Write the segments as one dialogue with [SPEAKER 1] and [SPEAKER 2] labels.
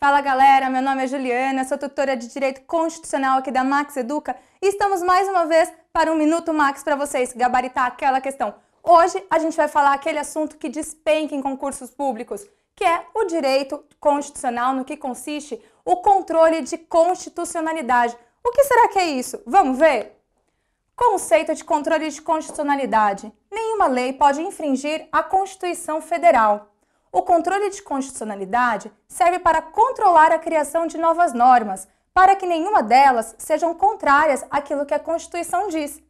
[SPEAKER 1] Fala galera, meu nome é Juliana, sou tutora de Direito Constitucional aqui da Max Educa e estamos mais uma vez para um Minuto Max para vocês gabaritar aquela questão. Hoje a gente vai falar aquele assunto que despenca em concursos públicos, que é o direito constitucional, no que consiste o controle de constitucionalidade. O que será que é isso? Vamos ver? Conceito de controle de constitucionalidade. Nenhuma lei pode infringir a Constituição Federal. O controle de constitucionalidade serve para controlar a criação de novas normas, para que nenhuma delas sejam contrárias àquilo que a Constituição diz.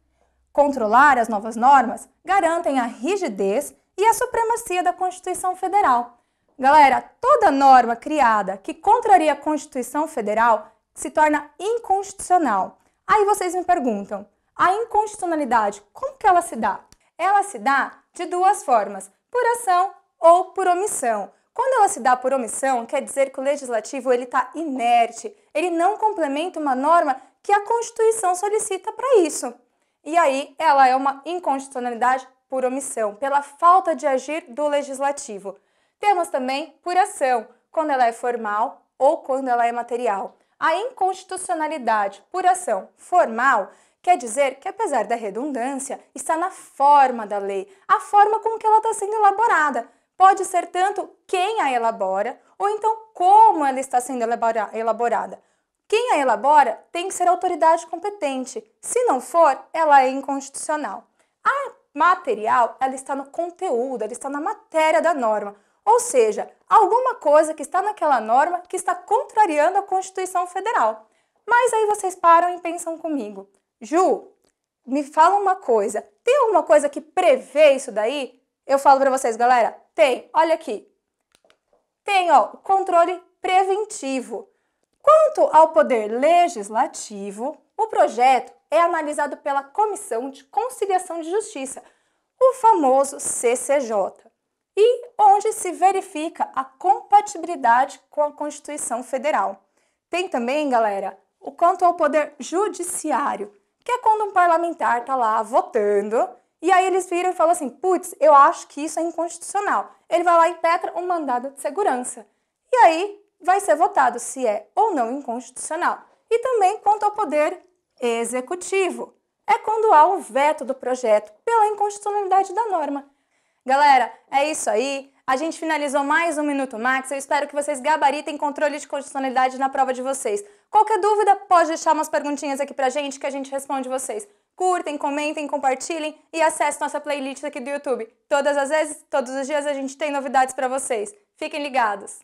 [SPEAKER 1] Controlar as novas normas garantem a rigidez e a supremacia da Constituição Federal. Galera, toda norma criada que contraria a Constituição Federal se torna inconstitucional. Aí vocês me perguntam, a inconstitucionalidade, como que ela se dá? Ela se dá de duas formas, por ação ou por omissão. Quando ela se dá por omissão, quer dizer que o legislativo ele está inerte, ele não complementa uma norma que a Constituição solicita para isso. E aí ela é uma inconstitucionalidade por omissão, pela falta de agir do legislativo. Temos também por ação, quando ela é formal ou quando ela é material. A inconstitucionalidade por ação formal quer dizer que, apesar da redundância, está na forma da lei, a forma com que ela está sendo elaborada. Pode ser tanto quem a elabora ou então como ela está sendo elaborada. Quem a elabora tem que ser autoridade competente. Se não for, ela é inconstitucional. A material, ela está no conteúdo, ela está na matéria da norma. Ou seja, alguma coisa que está naquela norma que está contrariando a Constituição Federal. Mas aí vocês param e pensam comigo. Ju, me fala uma coisa. Tem alguma coisa que prevê isso daí? Eu falo para vocês, galera, tem, olha aqui. Tem, ó, controle preventivo. Quanto ao poder legislativo, o projeto é analisado pela Comissão de Conciliação de Justiça, o famoso CCJ, e onde se verifica a compatibilidade com a Constituição Federal. Tem também, galera, o quanto ao poder judiciário, que é quando um parlamentar está lá votando e aí eles viram e falam assim: putz, eu acho que isso é inconstitucional. Ele vai lá e petra um mandado de segurança. E aí vai ser votado se é ou não inconstitucional. E também quanto ao poder executivo. É quando há o veto do projeto pela inconstitucionalidade da norma. Galera, é isso aí. A gente finalizou mais um Minuto Max. Eu espero que vocês gabaritem controle de constitucionalidade na prova de vocês. Qualquer dúvida, pode deixar umas perguntinhas aqui pra gente que a gente responde vocês curtem, comentem, compartilhem e acessem nossa playlist aqui do YouTube. Todas as vezes, todos os dias a gente tem novidades para vocês. Fiquem ligados!